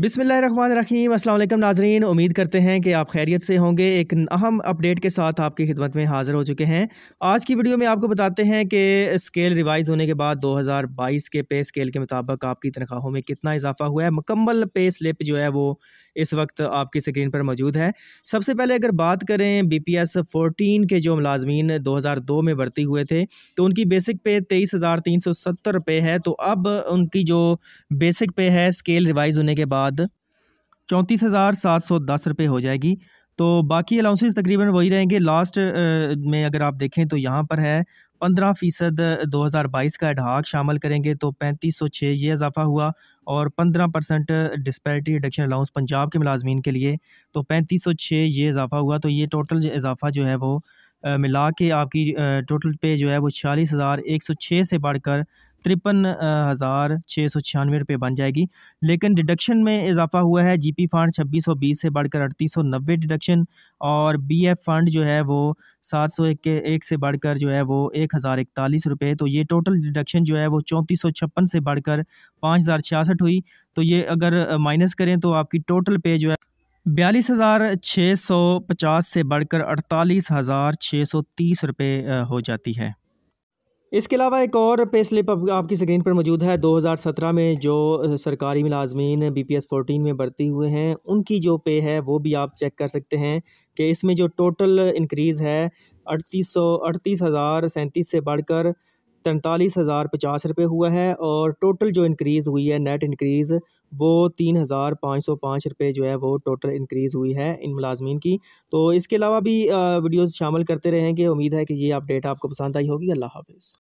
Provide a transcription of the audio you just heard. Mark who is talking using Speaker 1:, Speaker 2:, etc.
Speaker 1: بسم اللہ الرحمن الرحیم السلام علیکم ناظرین امید کرتے ہیں کہ آپ خیریت سے ہوں گے ایک اہم اپڈیٹ کے ساتھ آپ کی خدمت میں حاضر ہو چکے ہیں آج کی ویڈیو میں آپ کو بتاتے ہیں کہ اسکیل ریوائز ہونے کے بعد دو ہزار بائیس کے پے اسکیل کے مطابق آپ کی تنخواہوں میں کتنا اضافہ ہوا ہے مکمل پے سلپ جو ہے وہ اس وقت آپ کی سکرین پر موجود ہے سب سے پہلے اگر بات کریں بی پی ایس فورٹین کے جو ملازمین دو ہزار دو میں برتی ہوئے تھے تو ان کی بیسک پے تیئیس ہزار تین سو ستر روپے ہے تو اب ان کی جو بیسک پے ہے اسکیل ریوائز ہونے کے بعد بعد چونتیس ہزار سات سو دس روپے ہو جائے گی تو باقی الاؤنسز تقریباً وہی رہیں گے لاسٹ میں اگر آپ دیکھیں تو یہاں پر ہے پندرہ فیصد دو ہزار بائیس کا اڈھاک شامل کریں گے تو پینتیس سو چھ یہ اضافہ ہوا اور پندرہ percent disparity reduction allowance Punjab کے ملازمین کے لیے تو پینتیس سو چھ یہ اضافہ ہوا تو یہ ٹوٹل اضافہ جو ہے وہ ملا کے آپ کی ٹوٹل پے جو ہے وہ چھیالیس ہزار ایک سو چھ سے بڑھ کر ترپن ہزار چھ سو چھیانوے روپے بن جائے گی لیکن ڈڈکشن میں اضافہ ہوا ہے جی پی فنڈ چھبیس سو بیس سے بڑھ کر اڑتیس سو نوے ڈڈکشن اور بی ایف فنڈ جو ہے وہ سات سو ایک ایک سے بڑھ کر جو ہے وہ ایک ہزار اکتالیس روپے تو یہ ٹوٹل ڈیڈکشن جو ہے وہ چونتیس سو چھپن سے بڑھ کر پانچ ہزار چھیاسٹھ ہوئی تو یہ اگر مائنس کریں تو آپ کی ٹوٹل پے جو ہے بیالیس ہزار چھ سو پچاس سے بڑھ کر اڑتالیس ہزار چھ سو تیس روپے ہو جاتی ہے اس کے علاوہ ایک اور پے سلپ آپ کی سکرین پر موجود ہے دو ہزار سترہ میں جو سرکاری ملازمین بی پی ایس فورٹین میں بڑھتی ہوئے ہیں ان کی جو پے ہے وہ بھی آپ چیک کر سکتے ہیں کہ اس میں جو ٹوٹل انکریز ہے اڑتیس سو اڑتیس ہزار سینتیس سے بڑھ کر تینتالیس ہزار پچاس روپے ہوا ہے اور ٹوٹل جو انکریز ہوئی ہے نیٹ انکریز وہ تین ہزار پانچ سو پانچ روپے جو ہے وہ ٹوٹل انکریز ہوئی ہے ان ملازمین کی تو اس کے علاوہ بھی ویڈیوز شامل کرتے رہیں گے امید ہے کہ یہ اپ ڈیٹ آپ کو پسند آئی ہوگی اللہ حافظ